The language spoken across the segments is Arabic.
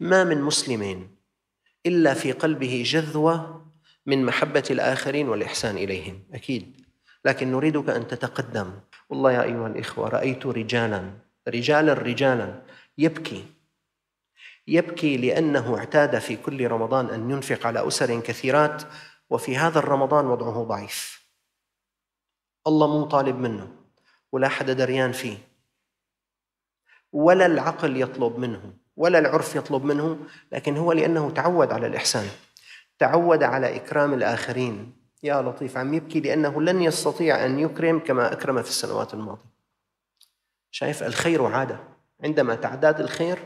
ما من مسلم الا في قلبه جذوه من محبه الاخرين والاحسان اليهم اكيد لكن نريدك ان تتقدم والله يا ايها الاخوه رايت رجالا رجالا رجالا يبكي يبكي لانه اعتاد في كل رمضان ان ينفق على اسر كثيرات وفي هذا الرمضان وضعه ضعيف الله مو طالب منه ولا حدا دريان فيه ولا العقل يطلب منه ولا العرف يطلب منه لكن هو لأنه تعود على الإحسان تعود على إكرام الآخرين يا لطيف عم يبكي لأنه لن يستطيع أن يكرم كما أكرم في السنوات الماضية شايف الخير عادة عندما تعداد الخير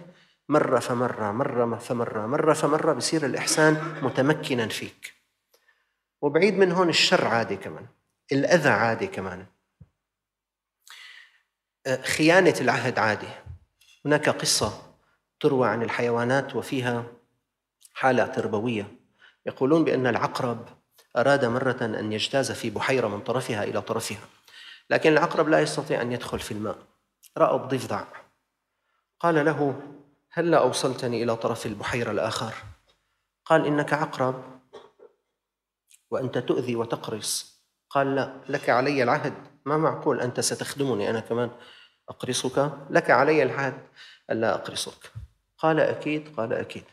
مرة فمرة مرة فمرة مرة فمرة بصير الإحسان متمكنا فيك وبعيد من هون الشر عادي كمان الأذى عادي كمان أه، خيانة العهد عادي هناك قصة تروى عن الحيوانات وفيها حالة تربوية يقولون بأن العقرب أراد مرة أن يجتاز في بحيرة من طرفها إلى طرفها لكن العقرب لا يستطيع أن يدخل في الماء رأى الضفدع قال له هلا لا أوصلتني إلى طرف البحيرة الآخر قال إنك عقرب وأنت تؤذي وتقرص قال لا لك علي العهد ما معقول أنت ستخدمني أنا كمان أقرصك لك علي العهد ألا أقرصك قال أكيد قال أكيد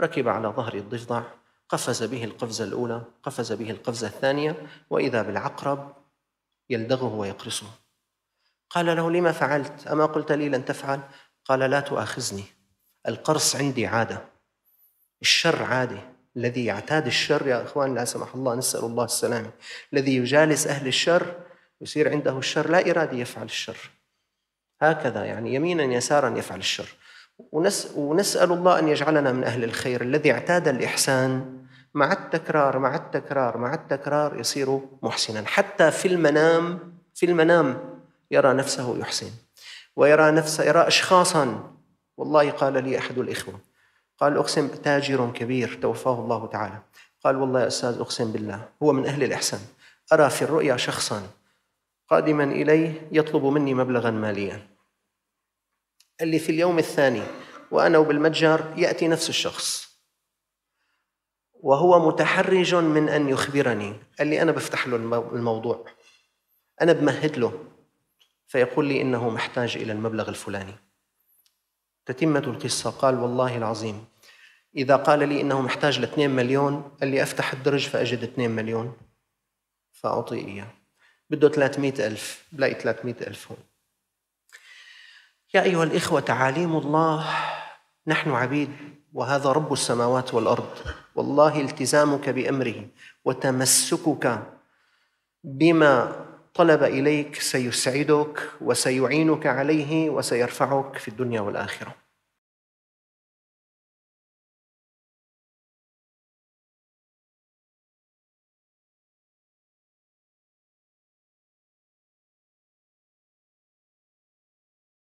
ركب على ظهر الضفدع قفز به القفزة الأولى قفز به القفزة الثانية وإذا بالعقرب يلدغه ويقرصه قال له لما فعلت أما قلت لي لن تفعل قال لا تؤاخذني القرص عندي عادة الشر عادي الذي يعتاد الشر يا اخوان لا سمح الله نسال الله السلامه الذي يجالس اهل الشر يصير عنده الشر لا ارادي يفعل الشر هكذا يعني يمينا يسارا يفعل الشر ونسأل الله أن يجعلنا من أهل الخير الذي اعتاد الإحسان مع التكرار مع التكرار مع التكرار يصير محسنا حتى في المنام في المنام يرى نفسه يحسن ويرى نفسه يرى أشخاصا والله قال لي أحد الإخوة قال أقسم تاجر كبير توفاه الله تعالى قال والله يا أستاذ أقسم بالله هو من أهل الإحسان أرى في الرؤيا شخصا قادما إليه يطلب مني مبلغا ماليا قال لي في اليوم الثاني وأنا بالمتجر يأتي نفس الشخص وهو متحرج من أن يخبرني قال لي أنا بفتح له الموضوع أنا بمهد له فيقول لي إنه محتاج إلى المبلغ الفلاني تتمة القصة قال والله العظيم إذا قال لي إنه محتاج ل 2 مليون قال لي أفتح الدرج فأجد 2 مليون فأعطيه إياه بده 300 ألف بلاقي 300 ألف هون يا ايها الاخوه تعاليم الله نحن عبيد وهذا رب السماوات والارض والله التزامك بامره وتمسكك بما طلب اليك سيسعدك وسيعينك عليه وسيرفعك في الدنيا والاخره